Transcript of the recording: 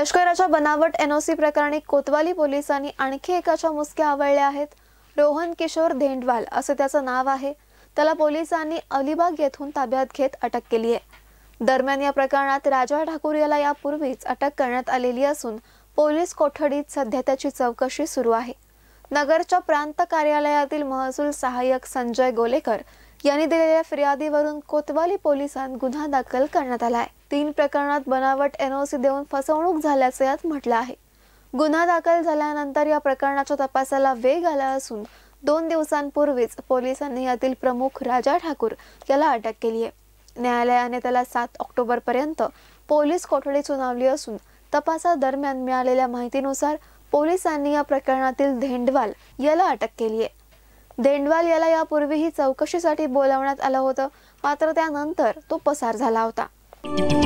लष्कराच्या बनावट एनओसी प्रकरणी कोतवाली पोलिसांनी आणखी एकाच्या मुसक्या आवळल्या आहेत रोहन किशोर धेंडवाल असं त्याचं नाव आहे त्याला पोलिसांनी अलिबाग येथून ताब्यात घेत अटक केली आहे दरम्यान या प्रकरणात राजा ठाकूर याला यापूर्वीच अटक करण्यात आलेली असून पोलीस कोठडीत सध्या त्याची चौकशी सुरू आहे नगरच्या प्रांत कार्यालयातील महसूल सहाय्यक संजय गोलेकर यांनी दिलेल्या फिर्यादीवरून कोतवाली पोलिसांत गुन्हा दाखल करण्यात आला आहे तीन प्रकरणात बनावट एनओसी देऊन फसवणूक झाल्याचं यात म्हटलं आहे गुन्हा दाखल झाल्यानंतर या प्रकरणाच्या तपासाला वेग आला असून दोन दिवसांपूर्वीच पोलिसांनी यातील प्रमुख राजा ठाकूर याला अटक केली आहे न्यायालयाने त्याला सात ऑक्टोबर पर्यंत पोलीस कोठडी सुनावली असून तपासादरम्यान मिळालेल्या माहितीनुसार पोलिसांनी या प्रकरणातील धेंडवाल याला अटक केली आहे देंडवाल याला यापूर्वीही चौकशीसाठी बोलावण्यात आलं होतं मात्र त्यानंतर तो पसार झाला होता